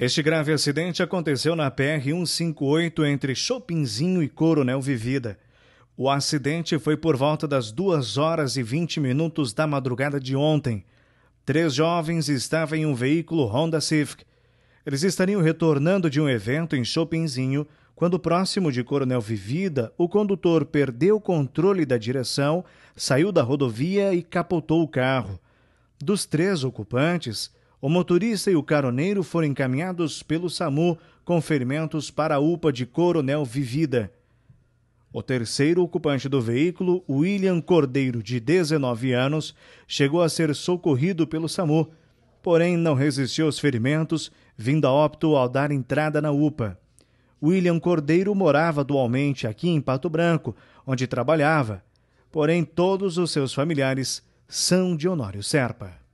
Este grave acidente aconteceu na PR-158 entre Chopinzinho e Coronel Vivida. O acidente foi por volta das 2 horas e 20 minutos da madrugada de ontem. Três jovens estavam em um veículo Honda Civic. Eles estariam retornando de um evento em Chopinzinho quando, próximo de Coronel Vivida, o condutor perdeu o controle da direção, saiu da rodovia e capotou o carro. Dos três ocupantes, o motorista e o caroneiro foram encaminhados pelo SAMU com ferimentos para a UPA de Coronel Vivida. O terceiro ocupante do veículo, William Cordeiro, de 19 anos, chegou a ser socorrido pelo SAMU, porém não resistiu aos ferimentos, vindo a óbito ao dar entrada na UPA. William Cordeiro morava dualmente aqui em Pato Branco, onde trabalhava, porém todos os seus familiares são de Honório Serpa.